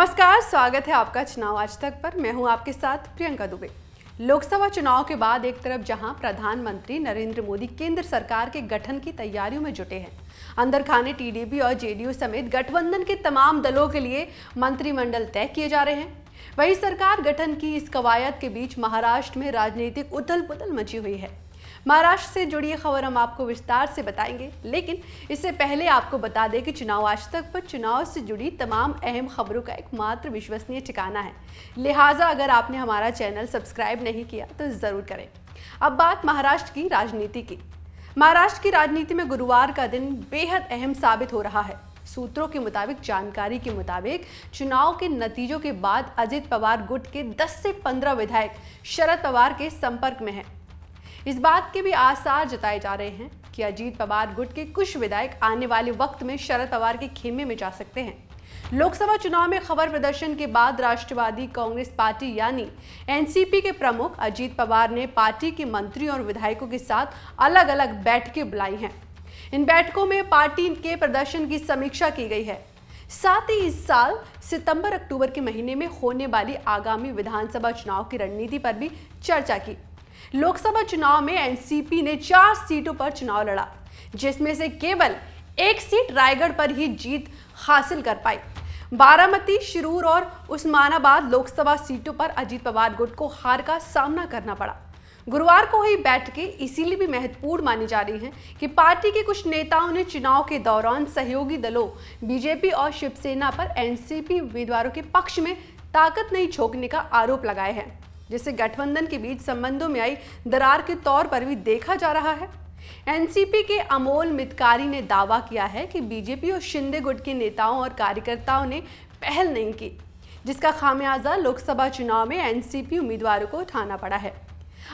नमस्कार स्वागत है आपका चुनाव आज तक पर मैं हूं आपके साथ प्रियंका दुबे लोकसभा चुनाव के बाद एक तरफ जहां प्रधानमंत्री नरेंद्र मोदी केंद्र सरकार के गठन की तैयारियों में जुटे हैं अंदर खाने टीडीपी और जेडीयू समेत गठबंधन के तमाम दलों के लिए मंत्रिमंडल तय किए जा रहे हैं वही सरकार गठन की इस कवायद के बीच महाराष्ट्र में राजनीतिक उथल पुथल मची हुई है महाराष्ट्र से जुड़ी खबर हम आपको विस्तार से बताएंगे लेकिन इससे पहले आपको बता दें कि चुनाव आज तक पर चुनाव से जुड़ी तमाम अहम खबरों का एकमात्र विश्वसनीय ठिकाना है लिहाजा अगर आपने हमारा चैनल सब्सक्राइब नहीं किया तो ज़रूर करें अब बात महाराष्ट्र की राजनीति की महाराष्ट्र की राजनीति में गुरुवार का दिन बेहद अहम साबित हो रहा है सूत्रों के मुताबिक जानकारी के मुताबिक चुनाव के नतीजों के बाद अजित पवार गुट के 10 से 15 विधायक शरद पवार के संपर्क में हैं इस बात के भी आसार जताए जा रहे हैं कि अजीत पवार गुट के कुछ विधायक आने वाले वक्त में शरद पवार के खेमे में जा सकते हैं लोकसभा चुनाव में खबर प्रदर्शन के बाद राष्ट्रवादी कांग्रेस पार्टी यानी एनसीपी के प्रमुख अजीत पवार ने पार्टी के मंत्रियों और विधायकों के साथ अलग अलग बैठकें बुलाई हैं इन बैठकों में पार्टी के प्रदर्शन की समीक्षा की गई है साथ ही इस साल सितंबर अक्टूबर के महीने में होने वाली आगामी विधानसभा चुनाव की रणनीति पर भी चर्चा की लोकसभा चुनाव में एनसीपी ने चार सीटों पर चुनाव लड़ा जिसमें से केवल एक सीट रायगढ़ पर ही जीत हासिल कर पाई बारामती शिरूर और उस्मानाबाद लोकसभा सीटों पर अजीत पवार गुट को हार का सामना करना पड़ा गुरुवार को हुई बैठकें इसीलिए भी महत्वपूर्ण मानी जा रही हैं कि पार्टी के कुछ नेताओं ने चुनाव के दौरान सहयोगी दलों बीजेपी और शिवसेना पर एनसीपी उम्मीदवारों के पक्ष में ताकत नहीं झोंकने का आरोप लगाए हैं जिसे गठबंधन के बीच संबंधों में आई दरार के तौर पर भी देखा जा रहा है एनसीपी के अमोल मितकारी ने दावा किया है कि बीजेपी और शिंदे गुट के नेताओं और कार्यकर्ताओं ने पहल नहीं की जिसका खामियाजा लोकसभा चुनाव में एनसीपी उम्मीदवारों को उठाना पड़ा है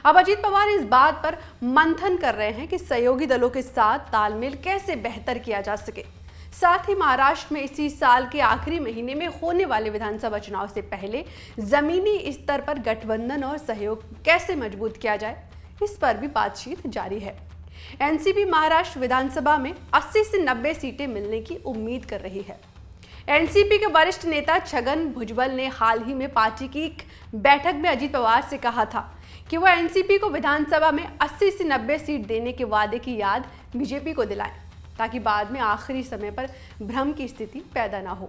अब अजीत पवार इस बात पर मंथन कर रहे हैं कि सहयोगी दलों के साथ तालमेल कैसे बेहतर किया जा सके साथ ही महाराष्ट्र में इसी साल के आखिरी महीने में होने वाले विधानसभा चुनाव से पहले जमीनी स्तर पर गठबंधन और सहयोग कैसे मजबूत किया जाए इस पर भी बातचीत जारी है एनसीपी महाराष्ट्र विधानसभा में 80 से 90 सीटें मिलने की उम्मीद कर रही है एनसीपी के वरिष्ठ नेता छगन भुजबल ने हाल ही में पार्टी की एक बैठक में अजीत पवार से कहा था कि वह एनसीपी को विधानसभा में 80 से 90 सीट देने के वादे की याद बीजेपी को दिलाएं। ताकि बाद में आखिरी समय पर भ्रम की स्थिति पैदा ना हो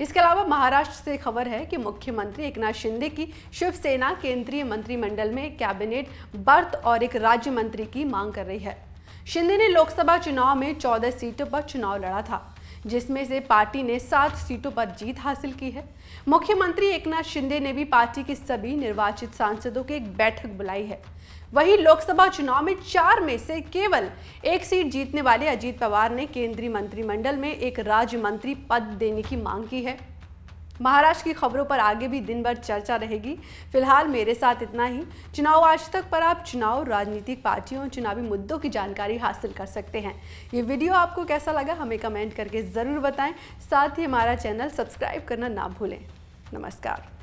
इसके अलावा महाराष्ट्र से खबर है कि मुख्यमंत्री एकनाथ शिंदे की शिवसेना केंद्रीय मंत्रिमंडल में कैबिनेट बर्थ और एक राज्य मंत्री की मांग कर रही है शिंदे ने लोकसभा चुनाव में 14 सीटों पर चुनाव लड़ा था जिसमें से पार्टी ने सात सीटों पर जीत हासिल की है मुख्यमंत्री एकनाथ शिंदे ने भी पार्टी के सभी निर्वाचित सांसदों की एक बैठक बुलाई है वहीं लोकसभा चुनाव में चार में से केवल एक सीट जीतने वाले अजीत पवार ने केंद्रीय मंत्रिमंडल में एक राज्य मंत्री पद देने की मांग की है महाराष्ट्र की खबरों पर आगे भी दिन भर चर्चा रहेगी फिलहाल मेरे साथ इतना ही चुनाव आज तक पर आप चुनाव राजनीतिक पार्टियों और चुनावी मुद्दों की जानकारी हासिल कर सकते हैं ये वीडियो आपको कैसा लगा हमें कमेंट करके ज़रूर बताएं साथ ही हमारा चैनल सब्सक्राइब करना ना भूलें नमस्कार